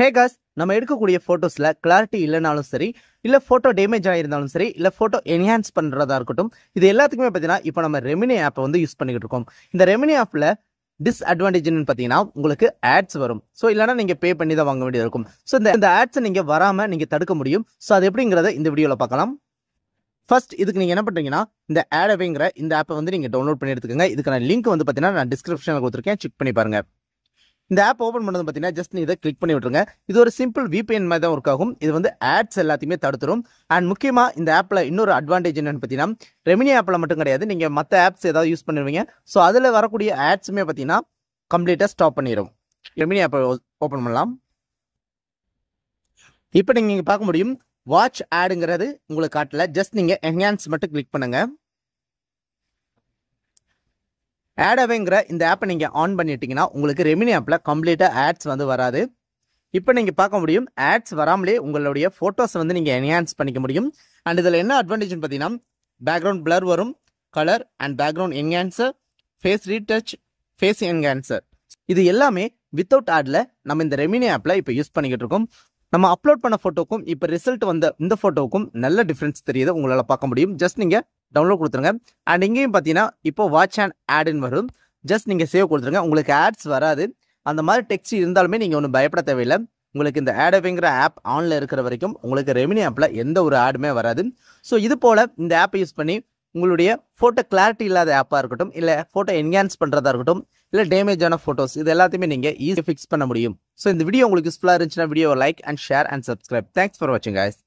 ஹே cos நம்ம எடுக்கக்கூடிய ஃபோட்டோஸில் clarity இல்லைனாலும் சரி இல்லை ஃபோட்டோ டேமேஜ் ஆகிருந்தாலும் சரி இல்லை ஃபோட்டோ என்ஹான்ஸ் பண்ணுறதா இருக்கட்டும் இது எல்லாத்துக்குமே பார்த்தீங்கன்னா இப்போ நம்ம ரெமினி ஆப்பை வந்து யூஸ் பண்ணிக்கிட்டு இருக்கோம் இந்த ரெமினி ஆப்பில் டிஸ்அட்வான்டேஜ்னு பார்த்தீங்கன்னா உங்களுக்கு ஆட்ஸ் வரும் ஸோ இல்லைனா நீங்கள் பே பண்ணி தான் வாங்க வேண்டியது இருக்கும் ஸோ இந்த இந்த ஆட்ஸை நீங்கள் வராமல் நீங்கள் தடுக்க முடியும் ஸோ அது எப்படிங்கிறத இந்த வீடியோவில் பார்க்கலாம் ஃபர்ஸ்ட் இதுக்கு நீங்கள் என்ன பண்ணுறீங்கன்னா இந்த ஆட் அப்படிங்கிற இந்த ஆப்பை வந்து நீங்கள் டவுன்லோட் பண்ணி எடுத்துக்கோங்க இதுக்கான லிங்க் வந்து பார்த்தீங்கன்னா நான் டிஸ்கிரிப்ஷனில் கொடுத்துருக்கேன் செக் பண்ணி பாருங்கள் இந்த ஆப் ஓப்பன் பண்ணது பார்த்தீங்கன்னா ஜஸ்ட் இதை கிளிக் பண்ணி விட்டுருங்க இது ஒரு சிம்பிள் விபிஎன் மாதிரி தான் ஒர்க் ஆகும் இது வந்து ஆட்ஸ் எல்லாத்தையுமே தடுத்துரும் அண்ட் முக்கியமாக இந்த ஆப்பில் இன்னொரு அட்வான்டேஜ் என்னென்னு பார்த்தீங்கன்னா ரெமினி ஆப்பில் மட்டும் கிடையாது நீங்கள் மற்ற ஆப்ஸ் ஏதாவது யூஸ் பண்ணிடுவீங்க ஸோ அதில் வரக்கூடிய ஆட்ஸுமே பார்த்தீங்கன்னா கம்ப்ளீட்டாக ஸ்டாப் பண்ணிடும் ரெமினி ஆப்பை ஓப்பன் பண்ணலாம் இப்போ நீங்கள் பார்க்க முடியும் வாட்ச் ஆடுங்கிறது உங்களுக்கு காட்டில் ஜஸ்ட் நீங்கள் என்ஹான்ஸ் மட்டும் கிளிக் பண்ணுங்கள் ஆடவேங்கிற இந்த ஆப்பை நீங்கள் ஆன் பண்ணிட்டீங்கன்னா உங்களுக்கு ரெமினி ஆப்பில் கம்ப்ளீட்டாக ஆட்ஸ் வந்து வராது இப்போ நீங்கள் பார்க்க முடியும் ஆட்ஸ் வராமலே உங்களுடைய ஃபோட்டோஸ் வந்து நீங்கள் என்ஹான்ஸ் பண்ணிக்க முடியும் அண்ட் இதில் என்ன அட்வான்டேஜ்னு பார்த்தீங்கன்னா பேக்ரவுண்ட் பிளர் வரும் colour and background enhancer face retouch face enhancer இது எல்லாமே வித்தவுட் ஆடில் நம்ம இந்த ரெமினி ஆப்பில் இப்போ யூஸ் பண்ணிக்கிட்டு இருக்கோம் நம்ம அப்லோட் பண்ண ஃபோட்டோக்கும் இப்போ ரிசல்ட் வந்த இந்த ஃபோட்டோவுக்கும் நல்ல டிஃப்ரென்ஸ் தெரியுது உங்களால் பார்க்க முடியும் ஜஸ்ட் நீங்கள் டவுன்லோட் கொடுத்துருங்க அண்ட் இங்கேயும் பார்த்தீங்கன்னா இப்போ வாட்ச் அண்ட் ஆடுன்னு வரும் ஜஸ்ட் நீங்கள் சேவ் கொடுத்துருங்க உங்களுக்கு ஆட்ஸ் வராது அந்த மாதிரி டெக்ஸ்ட் இருந்தாலுமே நீங்கள் ஒன்றும் பயப்பட தேவையில்லை உங்களுக்கு இந்த அப்படிங்கிற ஆப் ஆனில் இருக்கிற வரைக்கும் உங்களுக்கு ரெவன்யூ ஆப்பில் எந்த ஒரு ஆடுமே வராது ஸோ இது போல் இந்த ஆப்பை யூஸ் பண்ணி உங்களுடைய ஃபோட்டோ கிளாரிட்டி இல்லாத ஆப்பாக இருக்கட்டும் இல்லை ஃபோட்டோ என்ஹான்ஸ் பண்ணுறதா இருக்கட்டும் இல்லை டேமேஜான ஃபோட்டோஸ் இது எல்லாத்தையுமே நீங்கள் ஈஸியாக ஃபிக்ஸ் பண்ண முடியும் ஸோ இந்த வீடியோ உங்களுக்கு யூஸ்ஃபுல்லாக இருந்துச்சுன்னா video like and share and subscribe thanks for வாட்சிங் காய்ஸ்